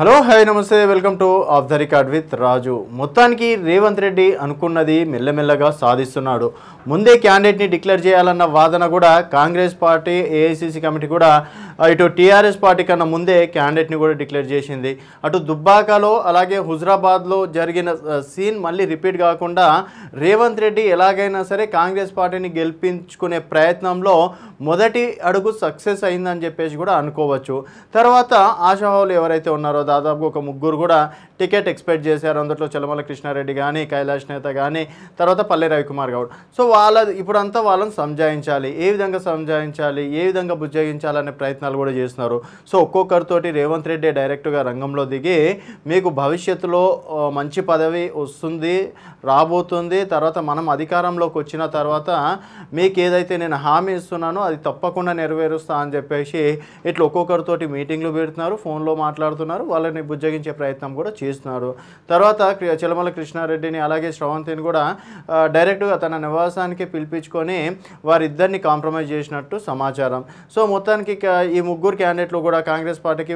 hello hi నమస్తే welcome to off the record with Raju మొత్తానికి రేవంత్ రెడ్డి అనుకున్నది మెల్లమెల్లగా సాధిస్తున్నాడు ముందే క్యాండిడేట్ని డిక్లేర్ చేయాలన్న వాదన కూడా కాంగ్రెస్ పార్టీ ఏఐసిసి కమిటీ కూడా ఇటు టీఆర్ఎస్ పార్టీ కన్నా ముందే క్యాండిడేట్ని కూడా డిక్లేర్ చేసింది అటు దుబ్బాకలో అలాగే హుజరాబాద్లో జరిగిన సీన్ మళ్ళీ రిపీట్ కాకుండా రేవంత్ రెడ్డి ఎలాగైనా సరే కాంగ్రెస్ పార్టీని గెలిపించుకునే ప్రయత్నంలో మొదటి అడుగు సక్సెస్ అయిందని చెప్పేసి కూడా అనుకోవచ్చు తర్వాత ఆశాహోలు ఎవరైతే ఉన్నారో దాదాపు ఒక ముగ్గురు కూడా టికెట్ ఎక్స్పెక్ట్ చేశారు అందులో చలమల కృష్ణారెడ్డి కానీ కైలాష్ నేత కానీ తర్వాత పల్లె రవికుమార్ గౌడ్ సో వాళ్ళ ఇప్పుడంతా వాళ్ళని సంజాయించాలి ఏ విధంగా సంజాయించాలి ఏ విధంగా బుజ్జగించాలనే ప్రయత్నాలు ప్రయత్నాలు కూడా చేస్తున్నారు సో ఒక్కొక్కరితోటి రేవంత్ రెడ్డి డైరెక్ట్గా రంగంలో దిగి మీకు భవిష్యత్తులో మంచి పదవి వస్తుంది రాబోతుంది తర్వాత మనం అధికారంలోకి వచ్చిన తర్వాత మీకు ఏదైతే నేను హామీ ఇస్తున్నానో అది తప్పకుండా నెరవేరుస్తా అని చెప్పేసి ఇట్లా ఒక్కొక్కరితోటి మీటింగ్లు పెడుతున్నారు ఫోన్లో మాట్లాడుతున్నారు వాళ్ళని బుజ్జగించే ప్రయత్నం కూడా చేస్తున్నారు తర్వాత చలమల కృష్ణారెడ్డిని అలాగే శ్రవంతిని కూడా డైరెక్ట్గా తన నివాసానికి పిలిపించుకొని వారిద్దరిని కాంప్రమైజ్ చేసినట్టు సమాచారం సో మొత్తానికి ఈ ఈ ముగ్గురు క్యాండిడేట్లు కూడా కాంగ్రెస్ పార్టీకి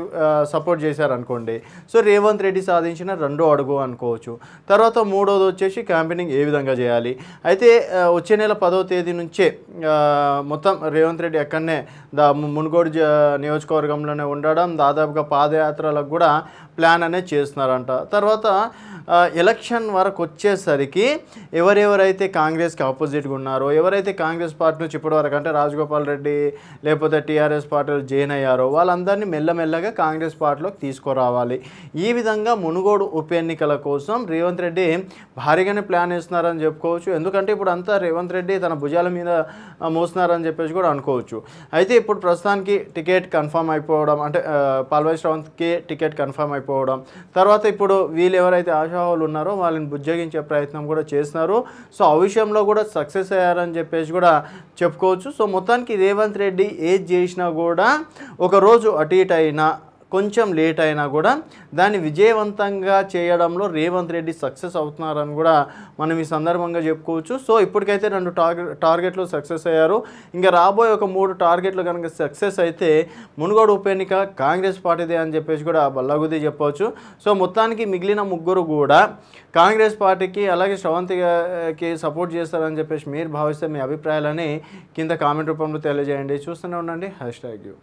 సపోర్ట్ చేశారనుకోండి సో రేవంత్ రెడ్డి సాధించిన రెండో అడుగు అనుకోవచ్చు తర్వాత మూడోది వచ్చేసి క్యాంపెయినింగ్ ఏ విధంగా చేయాలి అయితే వచ్చే నెల పదో తేదీ నుంచే మొత్తం రేవంత్ రెడ్డి ఎక్కడనే దా మునుగోడు నియోజకవర్గంలోనే ఉండడం దాదాపుగా పాదయాత్రలకు కూడా ప్లాన్ అనేది చేస్తున్నారంట తర్వాత ఎలక్షన్ వరకు వచ్చేసరికి ఎవరెవరైతే కాంగ్రెస్కి ఆపోజిట్గా ఉన్నారో ఎవరైతే కాంగ్రెస్ పార్టీ నుంచి ఇప్పటివరకు అంటే రాజగోపాల్ రెడ్డి లేకపోతే టీఆర్ఎస్ పార్టీలు జైన్ అయ్యారో వాళ్ళందరినీ మెల్లమెల్లగా కాంగ్రెస్ పార్టీలోకి తీసుకురావాలి ఈ విధంగా మునుగోడు ఉప ఎన్నికల కోసం రేవంత్ రెడ్డి భారీగానే ప్లాన్ వేస్తున్నారని చెప్పుకోవచ్చు ఎందుకంటే ఇప్పుడు అంతా రేవంత్ రెడ్డి తన భుజాల మీద మోస్తున్నారని చెప్పేసి కూడా అనుకోవచ్చు అయితే ఇప్పుడు ప్రస్తుతానికి టికెట్ కన్ఫామ్ అయిపోవడం అంటే పాల్వాయి శ్రవంత్కి టికెట్ కన్ఫామ్ అయిపోవడం తర్వాత ఇప్పుడు వీళ్ళు ఎవరైతే ఆశావాళ్ళు ఉన్నారో వాళ్ళని బుజ్జగించే ప్రయత్నం కూడా చేస్తున్నారు సో ఆ విషయంలో కూడా సక్సెస్ అయ్యారని చెప్పేసి కూడా చెప్పుకోవచ్చు సో మొత్తానికి రేవంత్ రెడ్డి ఏది చేసినా కూడా ఒక రోజు అటు ఇటు అయినా కొంచెం లేట్ అయినా కూడా దాన్ని విజయవంతంగా చేయడంలో రేవంత్ రెడ్డి సక్సెస్ అవుతున్నారని కూడా మనం ఈ సందర్భంగా చెప్పుకోవచ్చు సో ఇప్పటికైతే రెండు టార్గెట్ టార్గెట్లు సక్సెస్ అయ్యారు ఇంకా రాబోయే ఒక మూడు టార్గెట్లు కనుక సక్సెస్ అయితే మునుగోడు ఉప ఎన్నిక కాంగ్రెస్ పార్టీదే అని చెప్పేసి కూడా బల్లగుద్ది చెప్పవచ్చు సో మొత్తానికి మిగిలిన ముగ్గురు కూడా కాంగ్రెస్ పార్టీకి అలాగే శ్రవంతికి సపోర్ట్ చేస్తారని చెప్పేసి మీరు భావిస్తే మీ అభిప్రాయాలని కింద కామెంట్ రూపంలో తెలియజేయండి చూస్తూనే ఉండండి హ్యాష్ ట్యాగ్ యూ